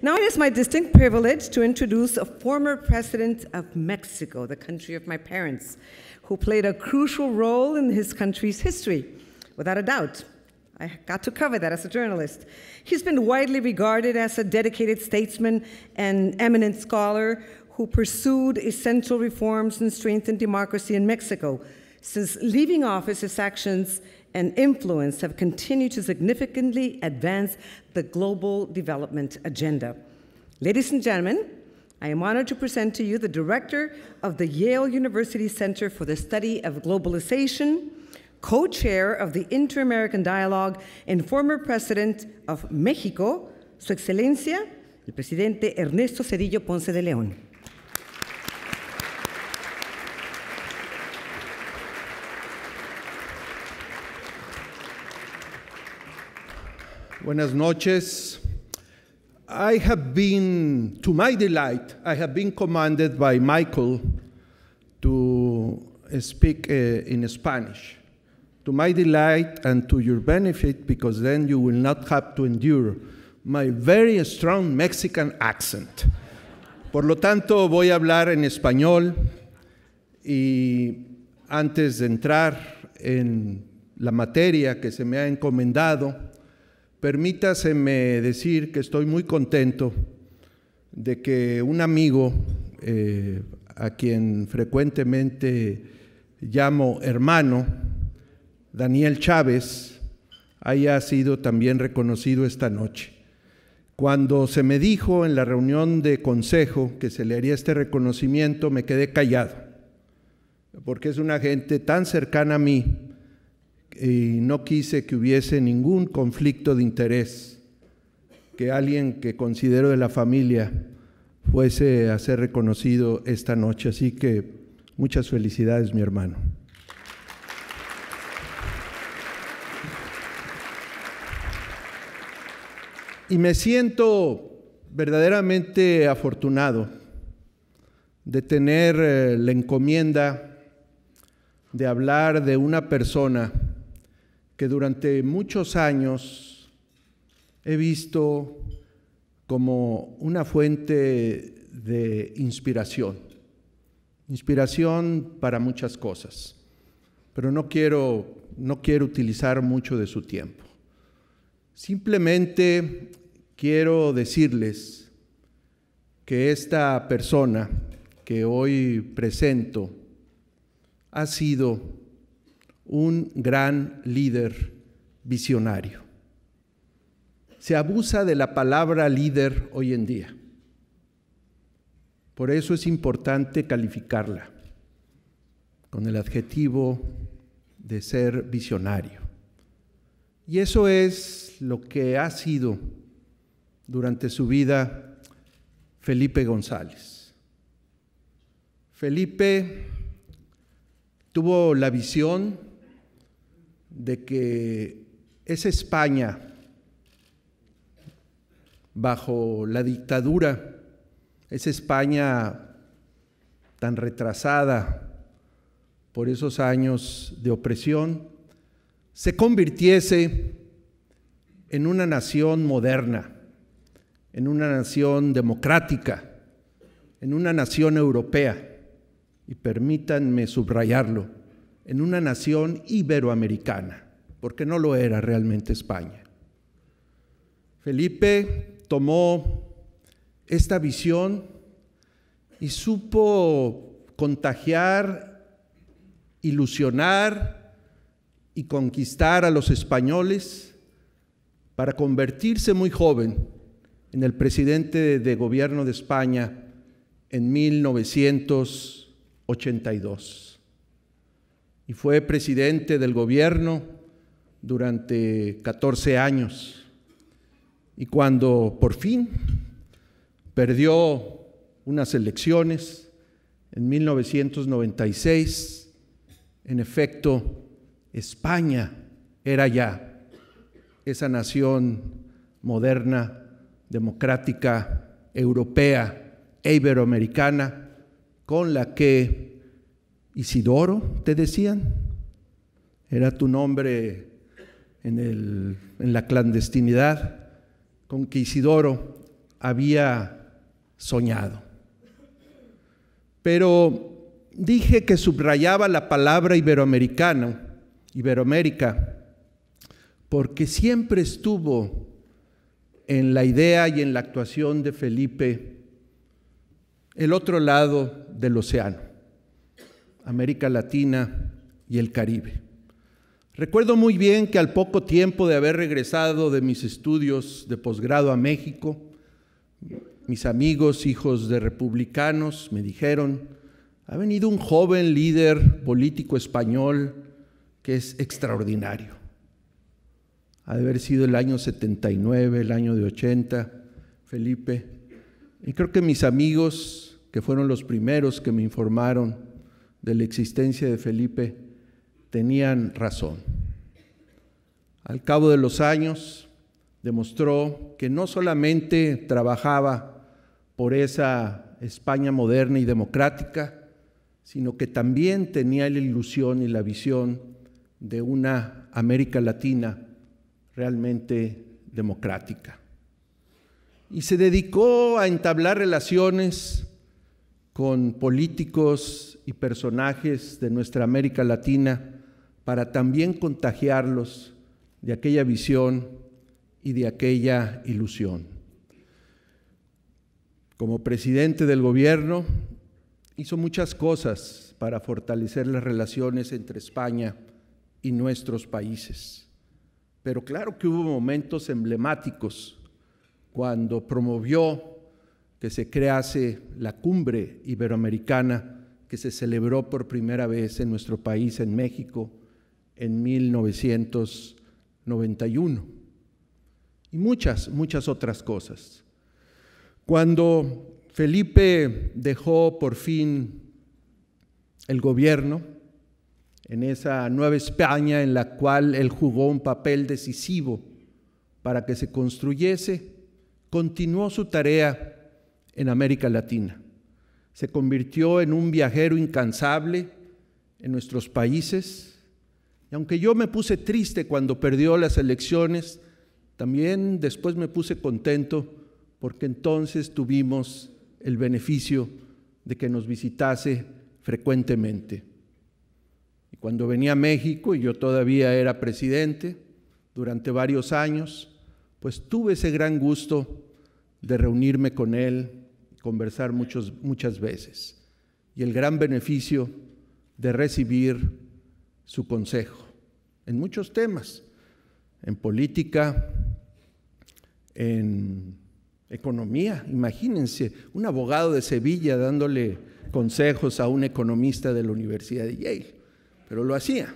Now it is my distinct privilege to introduce a former president of Mexico, the country of my parents, who played a crucial role in his country's history, without a doubt. I got to cover that as a journalist. He's been widely regarded as a dedicated statesman and eminent scholar who pursued essential reforms and strengthened democracy in Mexico. Since leaving office, his actions and influence have continued to significantly advance the global development agenda. Ladies and gentlemen, I am honored to present to you the director of the Yale University Center for the Study of Globalization, co chair of the Inter American Dialogue, and former president of Mexico, Su Excelencia, el presidente Ernesto Cedillo Ponce de León. Buenas noches. I have been, to my delight, I have been commanded by Michael to speak uh, in Spanish. To my delight and to your benefit, because then you will not have to endure my very strong Mexican accent. Por lo tanto, voy a hablar en español y antes de entrar en la materia que se me ha encomendado, Permítaseme decir que estoy muy contento de que un amigo eh, a quien frecuentemente llamo hermano, Daniel Chávez, haya sido también reconocido esta noche. Cuando se me dijo en la reunión de consejo que se le haría este reconocimiento, me quedé callado, porque es una gente tan cercana a mí y no quise que hubiese ningún conflicto de interés, que alguien que considero de la familia fuese a ser reconocido esta noche. Así que muchas felicidades, mi hermano. Y me siento verdaderamente afortunado de tener eh, la encomienda de hablar de una persona que durante muchos años he visto como una fuente de inspiración, inspiración para muchas cosas, pero no quiero, no quiero utilizar mucho de su tiempo. Simplemente quiero decirles que esta persona que hoy presento ha sido un gran líder visionario. Se abusa de la palabra líder hoy en día. Por eso es importante calificarla con el adjetivo de ser visionario. Y eso es lo que ha sido durante su vida Felipe González. Felipe tuvo la visión de que es España bajo la dictadura, esa España tan retrasada por esos años de opresión, se convirtiese en una nación moderna, en una nación democrática, en una nación europea. Y permítanme subrayarlo, en una nación iberoamericana, porque no lo era realmente España. Felipe tomó esta visión y supo contagiar, ilusionar y conquistar a los españoles para convertirse muy joven en el presidente de gobierno de España en 1982 y fue presidente del gobierno durante 14 años. Y cuando por fin perdió unas elecciones en 1996, en efecto, España era ya esa nación moderna, democrática, europea e iberoamericana con la que Isidoro, te decían. Era tu nombre en, en la clandestinidad con que Isidoro había soñado. Pero dije que subrayaba la palabra iberoamericano, iberoamérica, porque siempre estuvo en la idea y en la actuación de Felipe el otro lado del océano. América Latina y el Caribe. Recuerdo muy bien que al poco tiempo de haber regresado de mis estudios de posgrado a México, mis amigos, hijos de republicanos, me dijeron, ha venido un joven líder político español que es extraordinario. Ha de haber sido el año 79, el año de 80, Felipe. Y creo que mis amigos, que fueron los primeros que me informaron, de la existencia de Felipe tenían razón. Al cabo de los años demostró que no solamente trabajaba por esa España moderna y democrática, sino que también tenía la ilusión y la visión de una América Latina realmente democrática. Y se dedicó a entablar relaciones con políticos y personajes de nuestra América Latina para también contagiarlos de aquella visión y de aquella ilusión. Como presidente del gobierno, hizo muchas cosas para fortalecer las relaciones entre España y nuestros países. Pero claro que hubo momentos emblemáticos cuando promovió que se crease la cumbre iberoamericana que se celebró por primera vez en nuestro país, en México, en 1991. Y muchas, muchas otras cosas. Cuando Felipe dejó por fin el gobierno, en esa Nueva España en la cual él jugó un papel decisivo para que se construyese, continuó su tarea en América Latina. Se convirtió en un viajero incansable en nuestros países. Y aunque yo me puse triste cuando perdió las elecciones, también después me puse contento porque entonces tuvimos el beneficio de que nos visitase frecuentemente. Y cuando venía a México, y yo todavía era presidente durante varios años, pues tuve ese gran gusto de reunirme con él conversar muchos, muchas veces y el gran beneficio de recibir su consejo en muchos temas, en política, en economía. Imagínense, un abogado de Sevilla dándole consejos a un economista de la Universidad de Yale, pero lo hacía.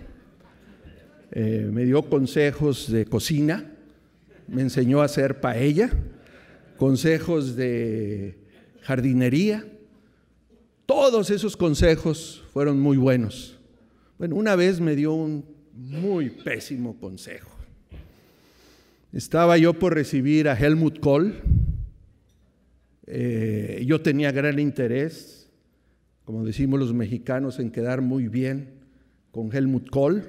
Eh, me dio consejos de cocina, me enseñó a hacer paella, consejos de jardinería. Todos esos consejos fueron muy buenos. Bueno, una vez me dio un muy pésimo consejo. Estaba yo por recibir a Helmut Kohl. Eh, yo tenía gran interés, como decimos los mexicanos, en quedar muy bien con Helmut Kohl,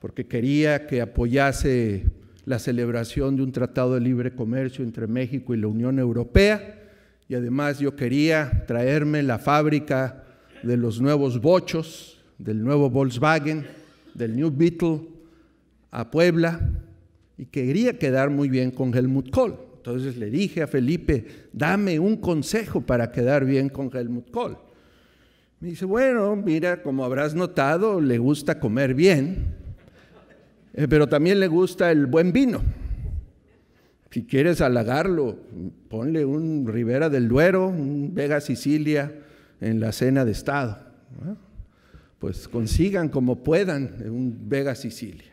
porque quería que apoyase la celebración de un tratado de libre comercio entre México y la Unión Europea y además yo quería traerme la fábrica de los nuevos bochos, del nuevo Volkswagen, del New Beetle a Puebla y quería quedar muy bien con Helmut Kohl. Entonces le dije a Felipe, dame un consejo para quedar bien con Helmut Kohl. Me dice, bueno, mira, como habrás notado, le gusta comer bien, eh, pero también le gusta el buen vino. Si quieres halagarlo, ponle un Rivera del Duero, un Vega Sicilia en la cena de Estado. Pues consigan como puedan un Vega Sicilia.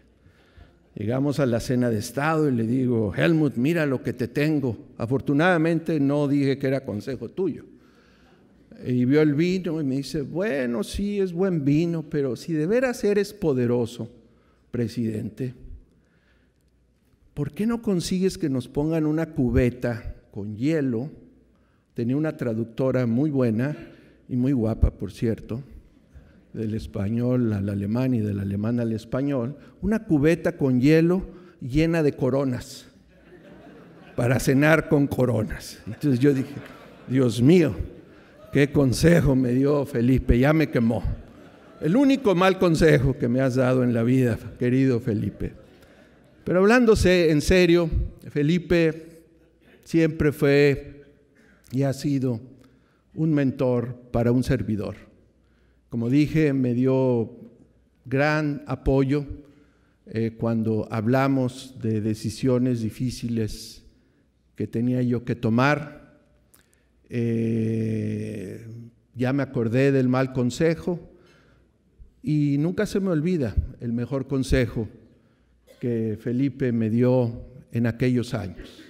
Llegamos a la cena de Estado y le digo, Helmut, mira lo que te tengo. Afortunadamente no dije que era consejo tuyo. Y vio el vino y me dice, bueno, sí, es buen vino, pero si de veras eres poderoso, presidente, ¿por qué no consigues que nos pongan una cubeta con hielo? Tenía una traductora muy buena y muy guapa, por cierto, del español al alemán y del alemán al español, una cubeta con hielo llena de coronas, para cenar con coronas. Entonces yo dije, Dios mío, qué consejo me dio Felipe, ya me quemó. El único mal consejo que me has dado en la vida, querido Felipe. Pero hablándose en serio, Felipe siempre fue y ha sido un mentor para un servidor. Como dije, me dio gran apoyo eh, cuando hablamos de decisiones difíciles que tenía yo que tomar. Eh, ya me acordé del mal consejo y nunca se me olvida el mejor consejo que Felipe me dio en aquellos años.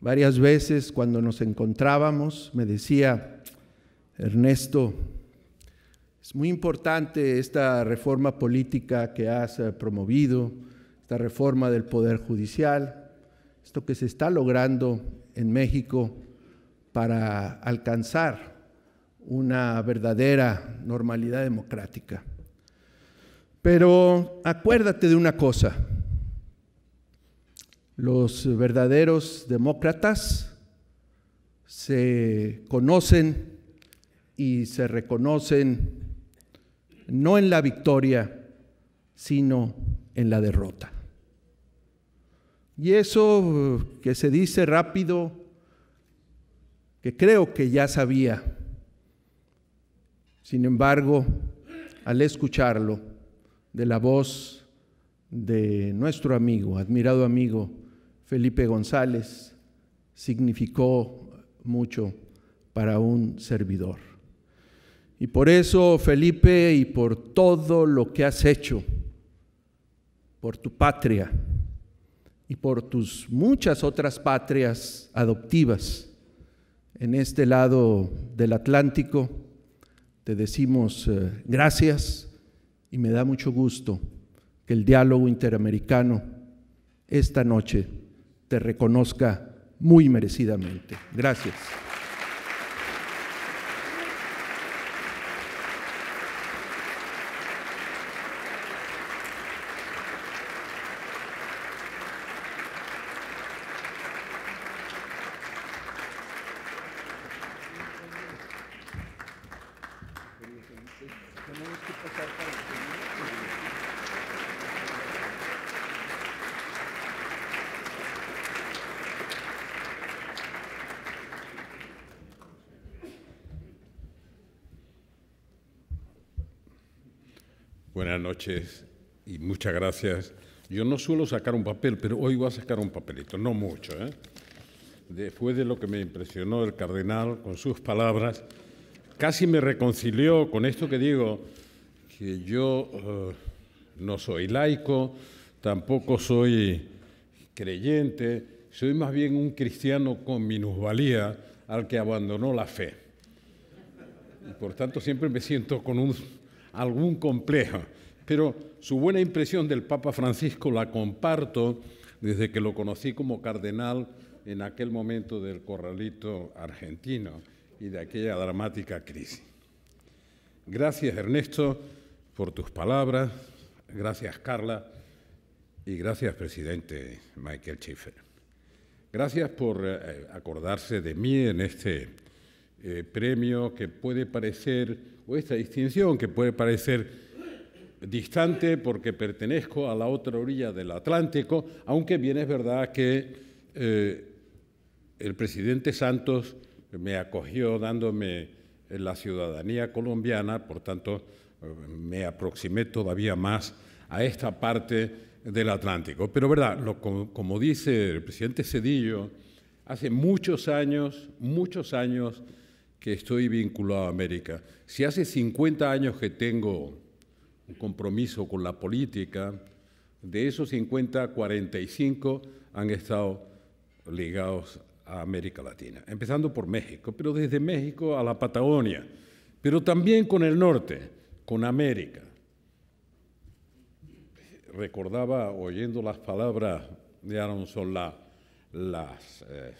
Varias veces cuando nos encontrábamos me decía, Ernesto, es muy importante esta reforma política que has eh, promovido, esta reforma del Poder Judicial, esto que se está logrando en México para alcanzar una verdadera normalidad democrática. Pero acuérdate de una cosa, los verdaderos demócratas se conocen y se reconocen no en la victoria, sino en la derrota. Y eso que se dice rápido, que creo que ya sabía, sin embargo, al escucharlo, de la voz de nuestro amigo, admirado amigo Felipe González, significó mucho para un servidor. Y por eso, Felipe, y por todo lo que has hecho, por tu patria y por tus muchas otras patrias adoptivas en este lado del Atlántico, te decimos eh, gracias y me da mucho gusto que el diálogo interamericano esta noche te reconozca muy merecidamente. Gracias. Buenas noches y muchas gracias. Yo no suelo sacar un papel, pero hoy voy a sacar un papelito, no mucho. ¿eh? Después de lo que me impresionó el cardenal con sus palabras, casi me reconcilió con esto que digo, que yo eh, no soy laico, tampoco soy creyente, soy más bien un cristiano con minusvalía al que abandonó la fe. por tanto siempre me siento con un algún complejo, pero su buena impresión del Papa Francisco la comparto desde que lo conocí como cardenal en aquel momento del corralito argentino y de aquella dramática crisis. Gracias Ernesto por tus palabras, gracias Carla y gracias presidente Michael Schiffer. Gracias por eh, acordarse de mí en este eh, premio que puede parecer o esta distinción que puede parecer distante porque pertenezco a la otra orilla del Atlántico, aunque bien es verdad que eh, el presidente Santos me acogió dándome eh, la ciudadanía colombiana, por tanto eh, me aproximé todavía más a esta parte del Atlántico. Pero verdad, como, como dice el presidente Cedillo, hace muchos años, muchos años, que estoy vinculado a América. Si hace 50 años que tengo un compromiso con la política, de esos 50, 45 han estado ligados a América Latina, empezando por México, pero desde México a la Patagonia, pero también con el norte, con América. Recordaba, oyendo las palabras de Aronson, la, las eh,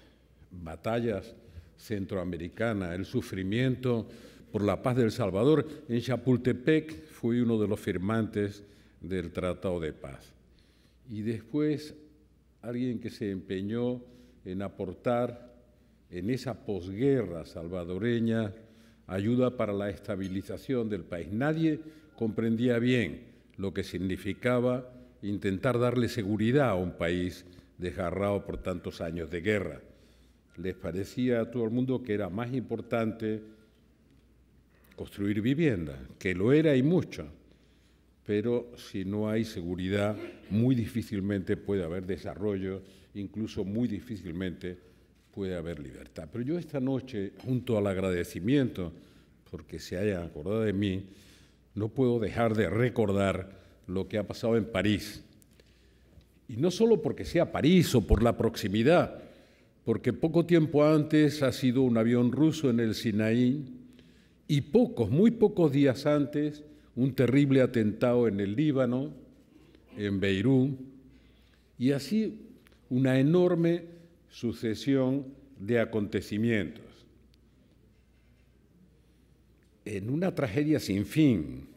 batallas centroamericana, el sufrimiento por la paz del El Salvador. En Chapultepec fue uno de los firmantes del Tratado de Paz. Y después alguien que se empeñó en aportar en esa posguerra salvadoreña ayuda para la estabilización del país. Nadie comprendía bien lo que significaba intentar darle seguridad a un país desgarrado por tantos años de guerra les parecía a todo el mundo que era más importante construir vivienda, que lo era y mucho, pero si no hay seguridad, muy difícilmente puede haber desarrollo, incluso muy difícilmente puede haber libertad. Pero yo esta noche, junto al agradecimiento, porque se hayan acordado de mí, no puedo dejar de recordar lo que ha pasado en París. Y no solo porque sea París o por la proximidad, porque poco tiempo antes ha sido un avión ruso en el Sinaí y pocos, muy pocos días antes, un terrible atentado en el Líbano, en Beirut, y así una enorme sucesión de acontecimientos. En una tragedia sin fin,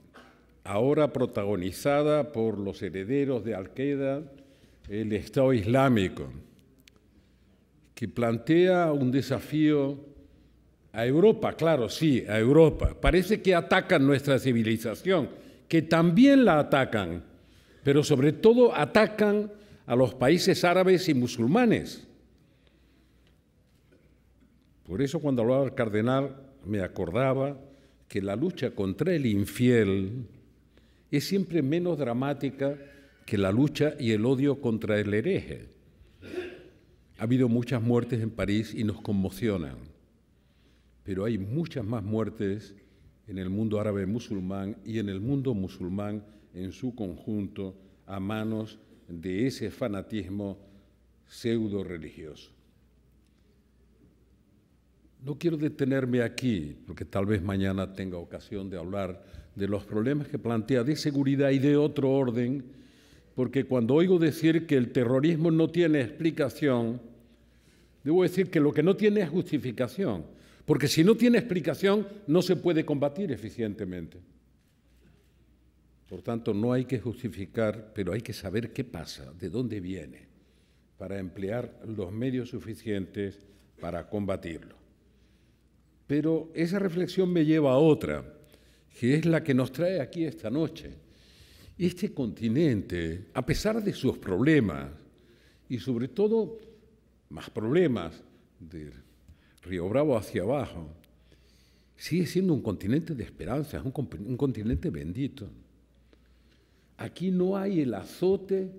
ahora protagonizada por los herederos de Al-Qaeda, el Estado Islámico, que plantea un desafío a Europa, claro, sí, a Europa. Parece que atacan nuestra civilización, que también la atacan, pero sobre todo atacan a los países árabes y musulmanes. Por eso cuando hablaba el cardenal me acordaba que la lucha contra el infiel es siempre menos dramática que la lucha y el odio contra el hereje. Ha habido muchas muertes en París y nos conmocionan, pero hay muchas más muertes en el mundo árabe musulmán y en el mundo musulmán en su conjunto a manos de ese fanatismo pseudo religioso. No quiero detenerme aquí, porque tal vez mañana tenga ocasión de hablar de los problemas que plantea de seguridad y de otro orden, porque cuando oigo decir que el terrorismo no tiene explicación, debo decir que lo que no tiene es justificación, porque si no tiene explicación no se puede combatir eficientemente. Por tanto, no hay que justificar, pero hay que saber qué pasa, de dónde viene, para emplear los medios suficientes para combatirlo. Pero esa reflexión me lleva a otra, que es la que nos trae aquí esta noche. Este continente, a pesar de sus problemas, y sobre todo más problemas de Río Bravo hacia abajo, sigue siendo un continente de esperanza, es un, un continente bendito. Aquí no hay el azote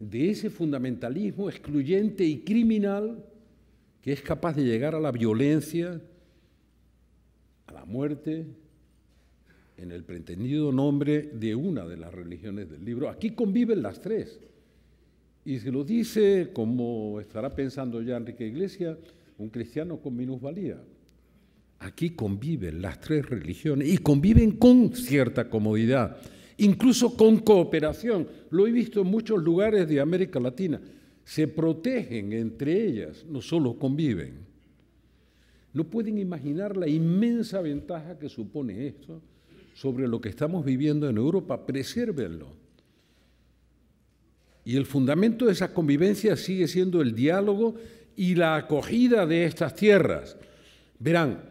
de ese fundamentalismo excluyente y criminal que es capaz de llegar a la violencia, a la muerte, en el pretendido nombre de una de las religiones del libro. Aquí conviven las tres. Y se lo dice, como estará pensando ya Enrique Iglesias, un cristiano con minusvalía. Aquí conviven las tres religiones y conviven con cierta comodidad, incluso con cooperación. Lo he visto en muchos lugares de América Latina. Se protegen entre ellas, no solo conviven. No pueden imaginar la inmensa ventaja que supone esto sobre lo que estamos viviendo en Europa. Presérvenlo y el fundamento de esa convivencia sigue siendo el diálogo y la acogida de estas tierras. Verán,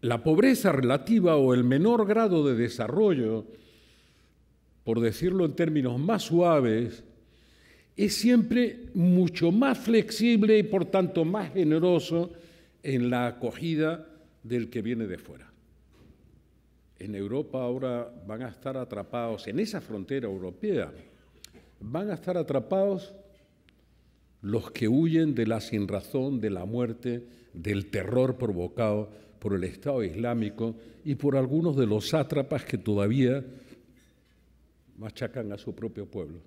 la pobreza relativa o el menor grado de desarrollo, por decirlo en términos más suaves, es siempre mucho más flexible y por tanto más generoso en la acogida del que viene de fuera en Europa ahora van a estar atrapados, en esa frontera europea, van a estar atrapados los que huyen de la sinrazón, de la muerte, del terror provocado por el Estado Islámico y por algunos de los sátrapas que todavía machacan a su propio pueblo.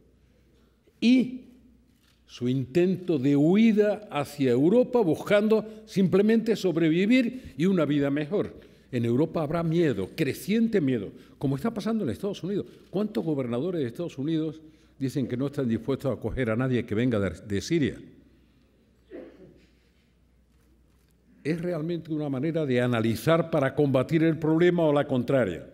Y su intento de huida hacia Europa buscando simplemente sobrevivir y una vida mejor. En Europa habrá miedo, creciente miedo, como está pasando en Estados Unidos. ¿Cuántos gobernadores de Estados Unidos dicen que no están dispuestos a acoger a nadie que venga de, Siria? ¿Es realmente una manera de analizar para combatir el problema o la contraria?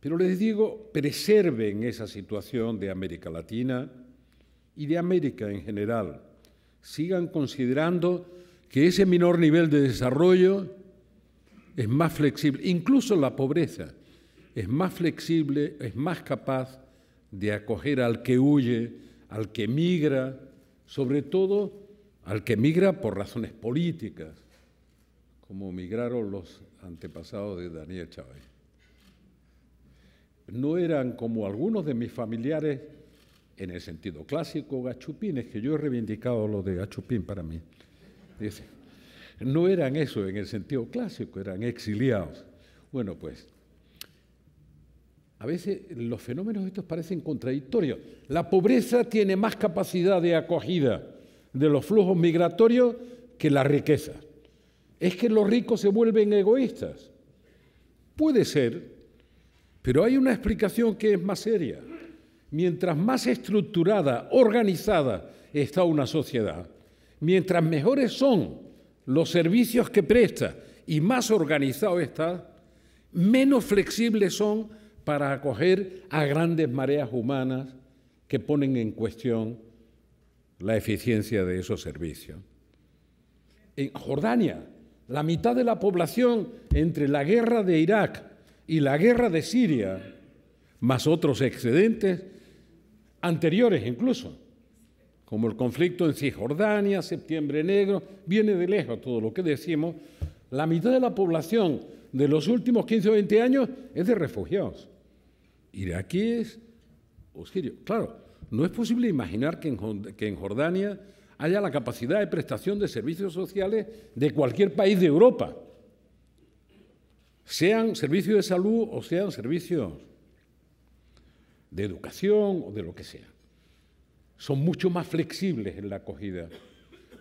Pero les digo, preserven esa situación de América Latina y de América en general. Sigan considerando que ese menor nivel de desarrollo es más flexible, incluso la pobreza es más flexible, es más capaz de acoger al que huye, al que migra, sobre todo al que migra por razones políticas, como migraron los antepasados de Daniel Chávez. No eran como algunos de mis familiares en el sentido clásico, gachupines, que yo he reivindicado lo de gachupín para mí. Dice, no eran eso en el sentido clásico, eran exiliados. Bueno, pues a veces los fenómenos estos parecen contradictorios. La pobreza tiene más capacidad de acogida de los flujos migratorios que la riqueza. Es que los ricos se vuelven egoístas. Puede ser, pero hay una explicación que es más seria. Mientras más estructurada, organizada está una sociedad, mientras mejores son los servicios que presta y más organizado está, menos flexibles son para acoger a grandes mareas humanas que ponen en cuestión la eficiencia de esos servicios. En Jordania, la mitad de la población entre la guerra de Irak y la guerra de Siria, más otros excedentes anteriores incluso, como el conflicto en Cisjordania, Septiembre Negro, viene de lejos todo lo que decimos, la mitad de la población de los últimos 15 o 20 años es de refugiados. Iraquíes o sirios. Claro, no es posible imaginar que en Jordania haya la capacidad de prestación de servicios sociales de cualquier país de Europa, sean servicios de salud o sean servicios de educación o de lo que sea son mucho más flexibles en la acogida.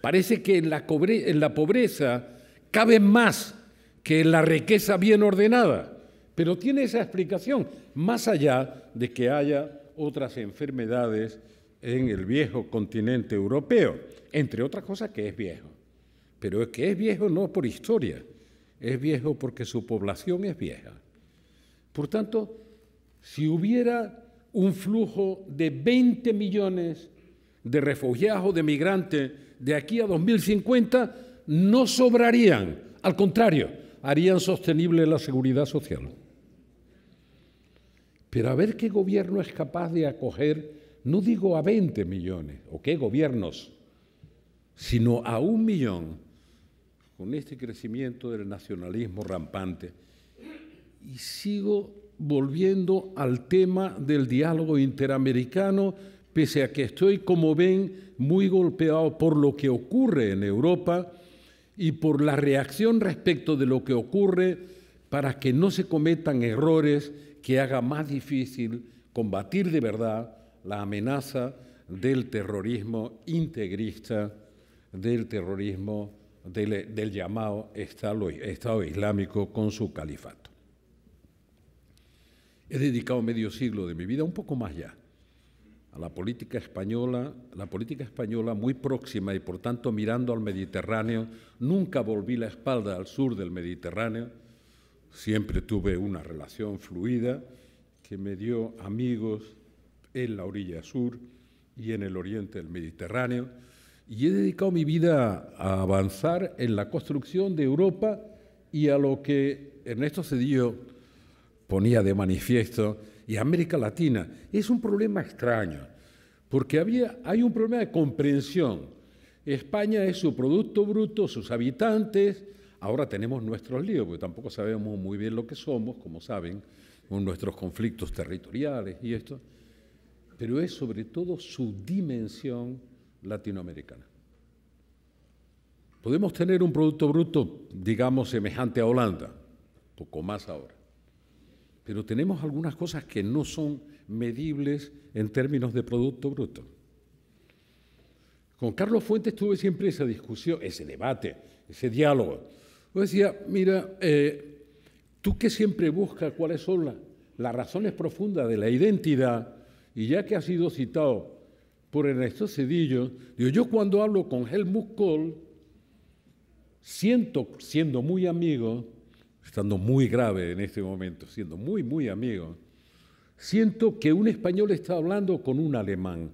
Parece que en la, pobreza, en caben más que en la riqueza bien ordenada, pero tiene esa explicación, más allá de que haya otras enfermedades en el viejo continente europeo, entre otras cosas que es viejo. Pero es que es viejo no por historia, es viejo porque su población es vieja. Por tanto, si hubiera un flujo de 20 millones de refugiados, de migrantes de aquí a 2050, no sobrarían. Al contrario, harían sostenible la seguridad social. Pero a ver qué gobierno es capaz de acoger, no digo a 20 millones, o qué gobiernos, sino a un millón, con este crecimiento del nacionalismo rampante. Y sigo volviendo al tema del diálogo interamericano, pese a que estoy, como ven, muy golpeado por lo que ocurre en Europa y por la reacción respecto de lo que ocurre para que no se cometan errores que haga más difícil combatir de verdad la amenaza del terrorismo integrista, del terrorismo del, llamado Estado Islámico con su califato. He dedicado medio siglo de mi vida, un poco más ya, a la política española, la política española muy próxima y por tanto mirando al Mediterráneo, nunca volví la espalda al sur del Mediterráneo, siempre tuve una relación fluida que me dio amigos en la orilla sur y en el oriente del Mediterráneo, y he dedicado mi vida a avanzar en la construcción de Europa y a lo que Ernesto Cedillo ponía de manifiesto, y América Latina. Es un problema extraño, porque había, hay un problema de comprensión. España es su Producto Bruto, sus habitantes, ahora tenemos nuestros líos, porque tampoco sabemos muy bien lo que somos, como saben, con nuestros conflictos territoriales y esto, pero es sobre todo su dimensión latinoamericana. Podemos tener un Producto Bruto, digamos, semejante a Holanda, poco más ahora pero tenemos algunas cosas que no son medibles en términos de Producto Bruto. Con Carlos Fuentes tuve siempre esa discusión, ese debate, ese diálogo. Yo decía, mira, eh, tú que siempre buscas cuáles son las razones profundas de la identidad, y ya que ha sido citado por Ernesto Cedillo, digo, yo cuando hablo con Helmut Kohl, siento, siendo muy amigo, estando muy grave en este momento, siendo muy, muy amigo, siento que un español está hablando con un alemán,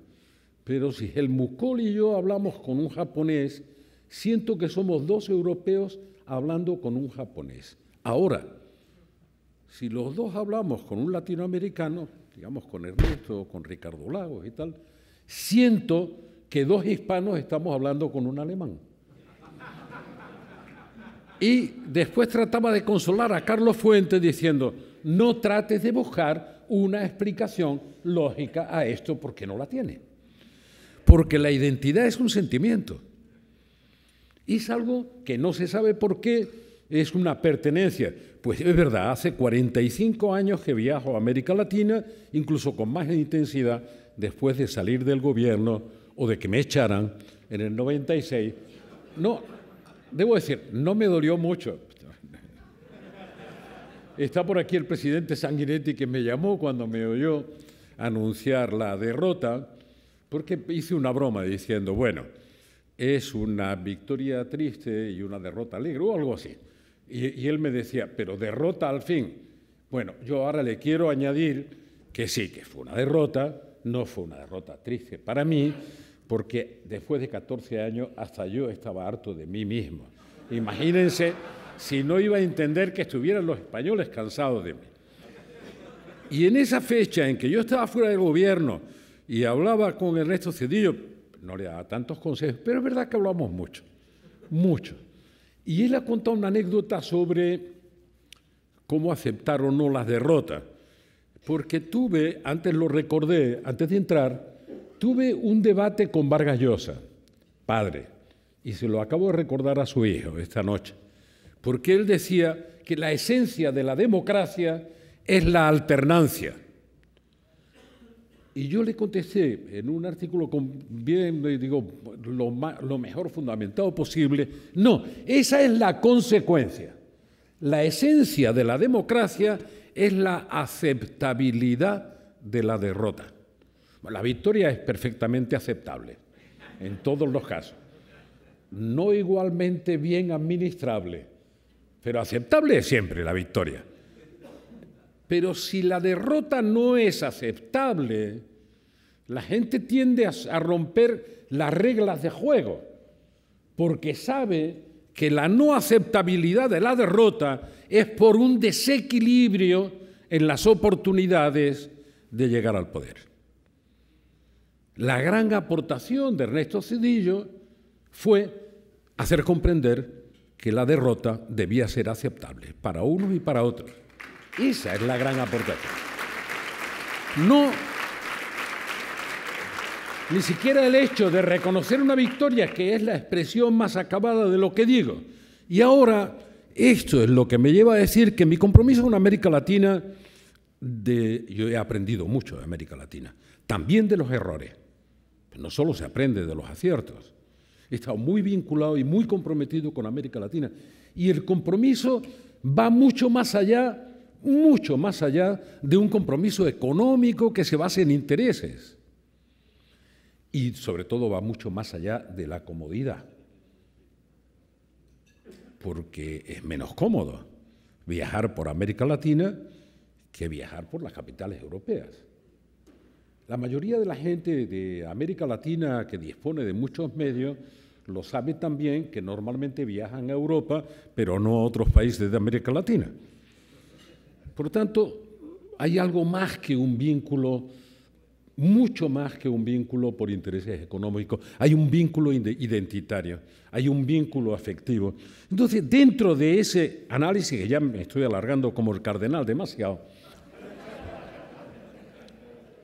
pero si el Mucol y yo hablamos con un japonés, siento que somos dos europeos hablando con un japonés. Ahora, si los dos hablamos con un latinoamericano, digamos con Ernesto o con Ricardo Lagos y tal, siento que dos hispanos estamos hablando con un alemán. Y después trataba de consolar a Carlos Fuentes diciendo, no trates de buscar una explicación lógica a esto porque no la tiene. Porque la identidad es un sentimiento. Y es algo que no se sabe por qué es una pertenencia. Pues es verdad, hace 45 años que viajo a América Latina, incluso con más intensidad, después de salir del gobierno o de que me echaran en el 96. No, Debo decir, no me dolió mucho. Está por aquí el presidente Sanguinetti que me llamó cuando me oyó anunciar la derrota, porque hice una broma diciendo, bueno, es una victoria triste y una derrota alegre, o algo así. Y, él me decía, pero derrota al fin. Bueno, yo ahora le quiero añadir que sí, que fue una derrota, no fue una derrota triste para mí, porque después de 14 años hasta yo estaba harto de mí mismo. Imagínense si no iba a entender que estuvieran los españoles cansados de mí. Y en esa fecha en que yo estaba fuera del gobierno y hablaba con Ernesto Cedillo, no le daba tantos consejos, pero es verdad que hablamos mucho, mucho. Y él ha contado una anécdota sobre cómo aceptar o no las derrotas, porque tuve, antes lo recordé, antes de entrar, tuve un debate con Vargas Llosa, padre, y se lo acabo de recordar a su hijo esta noche, porque él decía que la esencia de la democracia es la alternancia. Y yo le contesté en un artículo con bien, digo, lo, lo mejor fundamentado posible, no, esa es la consecuencia. La esencia de la democracia es la aceptabilidad de la derrota. La victoria es perfectamente aceptable en todos los casos. No igualmente bien administrable, pero aceptable es siempre la victoria. Pero si la derrota no es aceptable, la gente tiende a, romper las reglas de juego, porque sabe que la no aceptabilidad de la derrota es por un desequilibrio en las oportunidades de llegar al poder. La gran aportación de Ernesto Cedillo fue hacer comprender que la derrota debía ser aceptable para unos y para otros. Esa es la gran aportación. No, ni siquiera el hecho de reconocer una victoria, que es la expresión más acabada de lo que digo. Y ahora, esto es lo que me lleva a decir que mi compromiso con América Latina, yo he aprendido mucho de América Latina, también de los errores no solo se aprende de los aciertos, he estado muy vinculado y muy comprometido con América Latina. Y el compromiso va mucho más allá, mucho más allá de un compromiso económico que se base en intereses. Y sobre todo va mucho más allá de la comodidad, porque es menos cómodo viajar por América Latina que viajar por las capitales europeas. La mayoría de la gente de América Latina que dispone de muchos medios lo sabe también que normalmente viajan a Europa, pero no a otros países de América Latina. Por lo tanto, hay algo más que un vínculo, mucho más que un vínculo por intereses económicos, hay un vínculo identitario, hay un vínculo afectivo. Entonces, dentro de ese análisis, que ya me estoy alargando como el cardenal demasiado,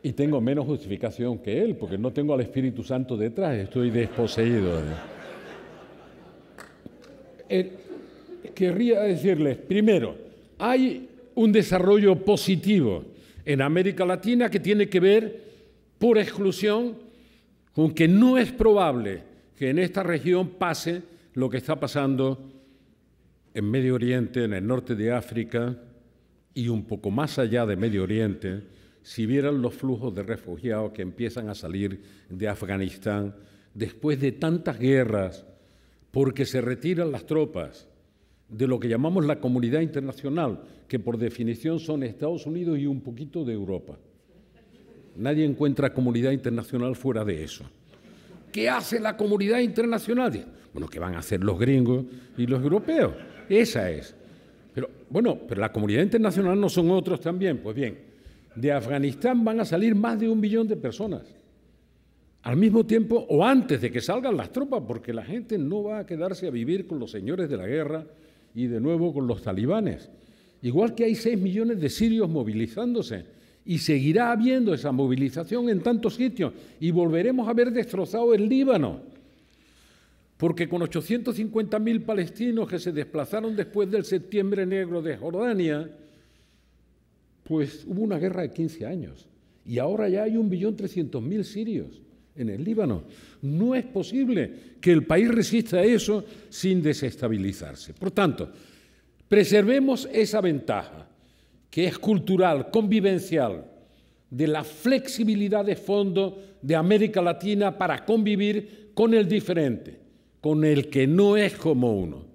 y tengo menos justificación que él, porque no tengo al Espíritu Santo detrás, estoy desposeído. Eh, querría decirles, primero, hay un desarrollo positivo en América Latina que tiene que ver, por exclusión, con que no es probable que en esta región pase lo que está pasando en Medio Oriente, en el norte de África y un poco más allá de Medio Oriente, si vieran los flujos de refugiados que empiezan a salir de Afganistán después de tantas guerras, porque se retiran las tropas de lo que llamamos la comunidad internacional, que por definición son Estados Unidos y un poquito de Europa. Nadie encuentra comunidad internacional fuera de eso. ¿Qué hace la comunidad internacional? Bueno, ¿qué van a hacer los gringos y los europeos? Esa es. Pero bueno, pero la comunidad internacional no son otros también. Pues bien, de Afganistán van a salir más de un millón de personas. Al mismo tiempo o antes de que salgan las tropas, porque la gente no va a quedarse a vivir con los señores de la guerra y de nuevo con los talibanes. Igual que hay 6 millones de sirios movilizándose y seguirá habiendo esa movilización en tantos sitios y volveremos a ver destrozado el Líbano. Porque con 850.000 palestinos que se desplazaron después del septiembre negro de Jordania, pues hubo una guerra de 15 años y ahora ya hay un mil sirios en el Líbano. No es posible que el país resista a eso sin desestabilizarse. Por tanto, preservemos esa ventaja que es cultural, convivencial, de la flexibilidad de fondo de América Latina para convivir con el diferente, con el que no es como uno.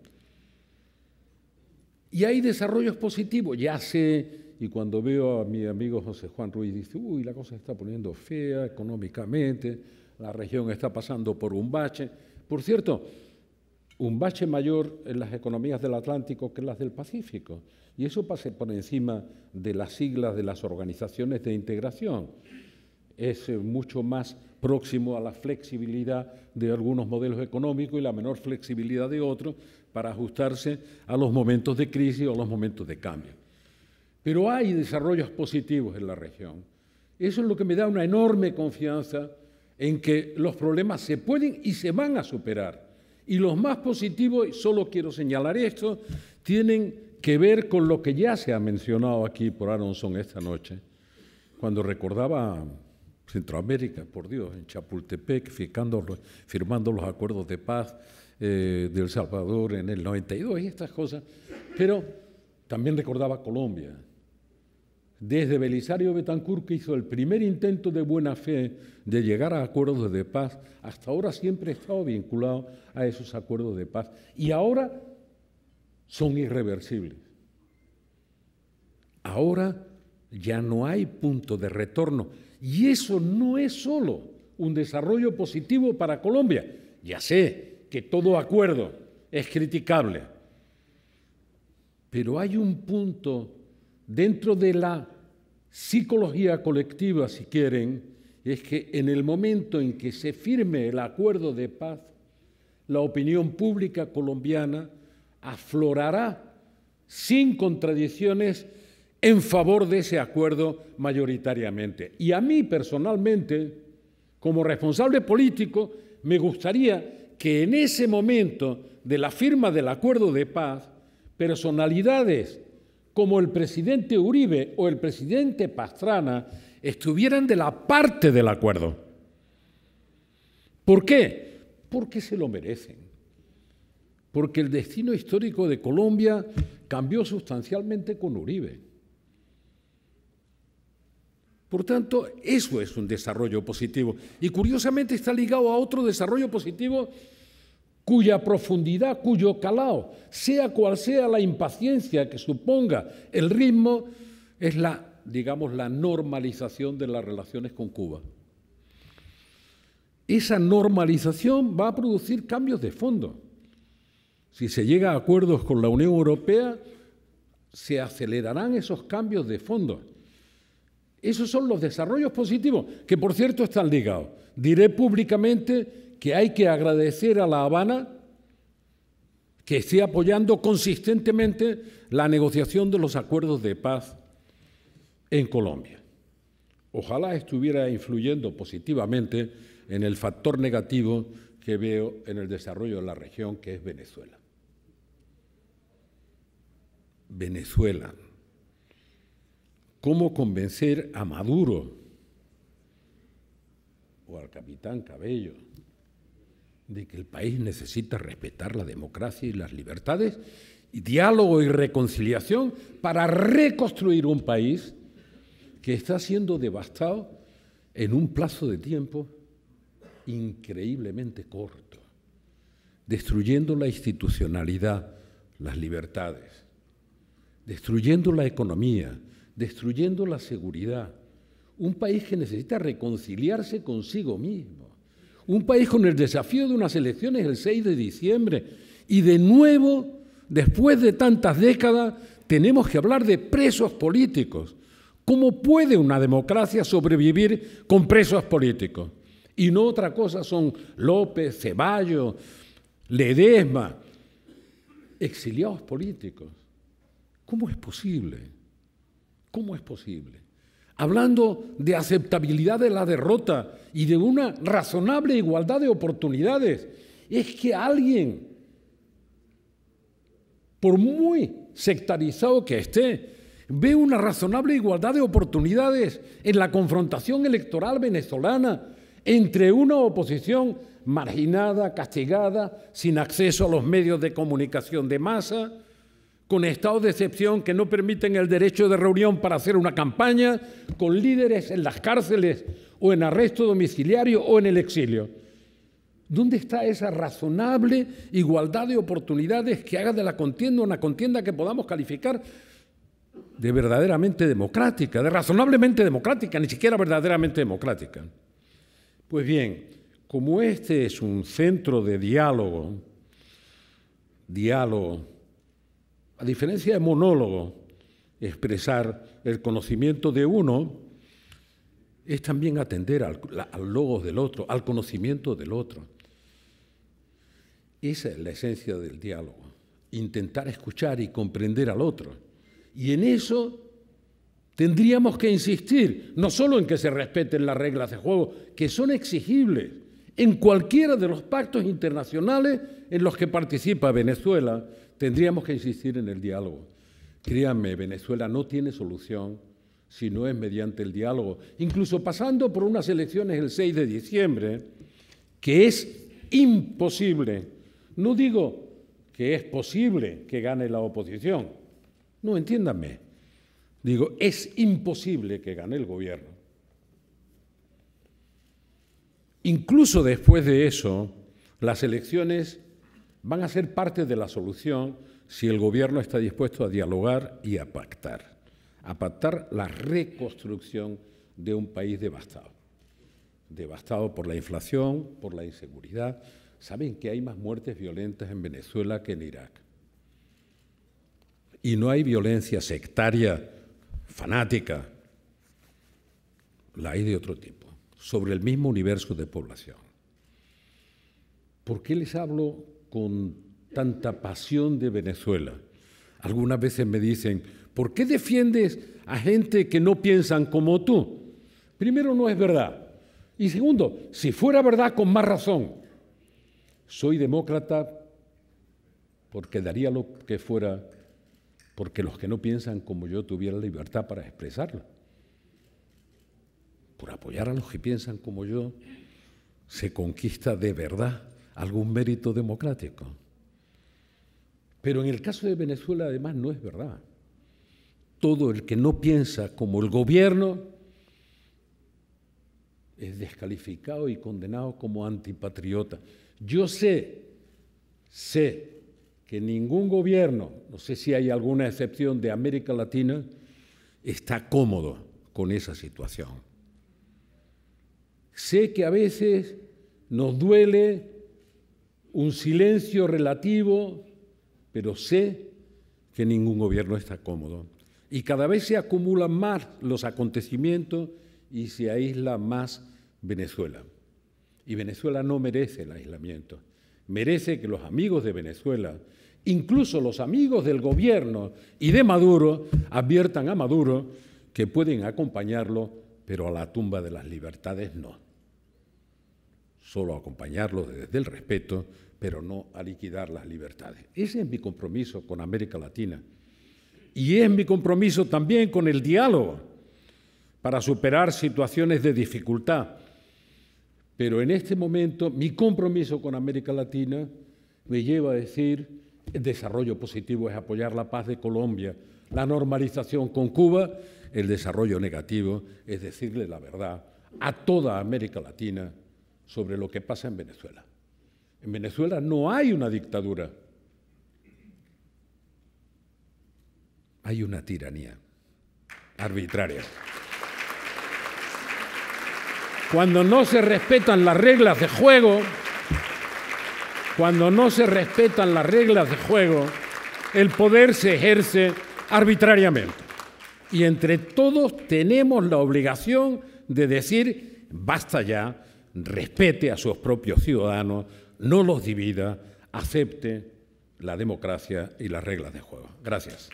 Y hay desarrollos positivos. Ya se y cuando veo a mi amigo José Juan Ruiz, dice, uy, la cosa se está poniendo fea económicamente, la región está pasando por un bache. Por cierto, un bache mayor en las economías del Atlántico que en las del Pacífico. Y eso pasa por encima de las siglas de las organizaciones de integración. Es eh, mucho más próximo a la flexibilidad de algunos modelos económicos y la menor flexibilidad de otros para ajustarse a los momentos de crisis o a los momentos de cambio. Pero hay desarrollos positivos en la región. Eso es lo que me da una enorme confianza en que los problemas se pueden y se van a superar. Y los más positivos, y solo quiero señalar esto, tienen que ver con lo que ya se ha mencionado aquí por Aronson esta noche, cuando recordaba Centroamérica, por Dios, en Chapultepec, firmando los acuerdos de paz eh, del de El Salvador en el 92 y estas cosas, pero también recordaba Colombia, desde Belisario Betancourt, que hizo el primer intento de buena fe de llegar a acuerdos de paz, hasta ahora siempre ha estado vinculado a esos acuerdos de paz y ahora son irreversibles. Ahora ya no hay punto de retorno y eso no es solo un desarrollo positivo para Colombia. Ya sé que todo acuerdo es criticable, pero hay un punto dentro de la psicología colectiva, si quieren, es que en el momento en que se firme el acuerdo de paz, la opinión pública colombiana aflorará sin contradicciones en favor de ese acuerdo mayoritariamente. Y a mí personalmente, como responsable político, me gustaría que en ese momento de la firma del acuerdo de paz, personalidades como el presidente Uribe o el presidente Pastrana estuvieran de la parte del acuerdo. ¿Por qué? Porque se lo merecen. Porque el destino histórico de Colombia cambió sustancialmente con Uribe. Por tanto, eso es un desarrollo positivo. Y curiosamente está ligado a otro desarrollo positivo cuya profundidad, cuyo calado, sea cual sea la impaciencia que suponga el ritmo, es la, digamos, la normalización de las relaciones con Cuba. Esa normalización va a producir cambios de fondo. Si se llega a acuerdos con la Unión Europea, se acelerarán esos cambios de fondo. Esos son los desarrollos positivos, que por cierto están ligados. Diré públicamente que hay que agradecer a La Habana que esté apoyando consistentemente la negociación de los acuerdos de paz en Colombia. Ojalá estuviera influyendo positivamente en el factor negativo que veo en el desarrollo de la región, que es Venezuela. Venezuela. ¿Cómo convencer a Maduro o al capitán Cabello de que el país necesita respetar la democracia y las libertades, y diálogo y reconciliación para reconstruir un país que está siendo devastado en un plazo de tiempo increíblemente corto, destruyendo la institucionalidad, las libertades, destruyendo la economía, destruyendo la seguridad. Un país que necesita reconciliarse consigo mismo un país con el desafío de unas elecciones el 6 de diciembre. Y de nuevo, después de tantas décadas, tenemos que hablar de presos políticos. ¿Cómo puede una democracia sobrevivir con presos políticos? Y no otra cosa son López, Ceballos, Ledesma, exiliados políticos. ¿Cómo es posible? ¿Cómo es posible? hablando de aceptabilidad de la derrota y de una razonable igualdad de oportunidades, es que alguien, por muy sectarizado que esté, ve una razonable igualdad de oportunidades en la confrontación electoral venezolana entre una oposición marginada, castigada, sin acceso a los medios de comunicación de masa, con estados de excepción que no permiten el derecho de reunión para hacer una campaña, con líderes en las cárceles o en arresto domiciliario o en el exilio. ¿Dónde está esa razonable igualdad de oportunidades que haga de la contienda una contienda que podamos calificar de verdaderamente democrática, de razonablemente democrática, ni siquiera verdaderamente democrática? Pues bien, como este es un centro de diálogo, diálogo a diferencia de monólogo, expresar el conocimiento de uno es también atender al, logo logos del otro, al conocimiento del otro. Esa es la esencia del diálogo, intentar escuchar y comprender al otro. Y en eso tendríamos que insistir, no solo en que se respeten las reglas de juego, que son exigibles en cualquiera de los pactos internacionales en los que participa Venezuela, Tendríamos que insistir en el diálogo. Créanme, Venezuela no tiene solución si no es mediante el diálogo. Incluso pasando por unas elecciones el 6 de diciembre, que es imposible, no digo que es posible que gane la oposición, no entiéndanme, digo, es imposible que gane el gobierno. Incluso después de eso, las elecciones van a ser parte de la solución si el gobierno está dispuesto a dialogar y a pactar, a pactar la reconstrucción de un país devastado, devastado por la inflación, por la inseguridad. Saben que hay más muertes violentas en Venezuela que en Irak. Y no hay violencia sectaria, fanática, la hay de otro tipo, sobre el mismo universo de población. ¿Por qué les hablo con tanta pasión de Venezuela. Algunas veces me dicen, ¿por qué defiendes a gente que no piensan como tú? Primero, no es verdad. Y segundo, si fuera verdad, con más razón. Soy demócrata porque daría lo que fuera porque los que no piensan como yo tuvieran libertad para expresarlo. Por apoyar a los que piensan como yo, se conquista de verdad algún mérito democrático. Pero en el caso de Venezuela además no es verdad. Todo el que no piensa como el gobierno es descalificado y condenado como antipatriota. Yo sé, sé que ningún gobierno, no sé si hay alguna excepción de América Latina, está cómodo con esa situación. Sé que a veces nos duele un silencio relativo, pero sé que ningún gobierno está cómodo. Y cada vez se acumulan más los acontecimientos y se aísla más Venezuela. Y Venezuela no merece el aislamiento. Merece que los amigos de Venezuela, incluso los amigos del gobierno y de Maduro, adviertan a Maduro que pueden acompañarlo, pero a la tumba de las libertades no solo a acompañarlo desde el respeto, pero no a liquidar las libertades. Ese es mi compromiso con América Latina. Y es mi compromiso también con el diálogo para superar situaciones de dificultad. Pero en este momento mi compromiso con América Latina me lleva a decir, el desarrollo positivo es apoyar la paz de Colombia, la normalización con Cuba, el desarrollo negativo es decirle la verdad a toda América Latina sobre lo que pasa en Venezuela. En Venezuela no hay una dictadura, hay una tiranía arbitraria. Cuando no se respetan las reglas de juego, cuando no se respetan las reglas de juego, el poder se ejerce arbitrariamente. Y entre todos tenemos la obligación de decir, basta ya respete a sus propios ciudadanos, no los divida, acepte la democracia y las reglas de juego. Gracias.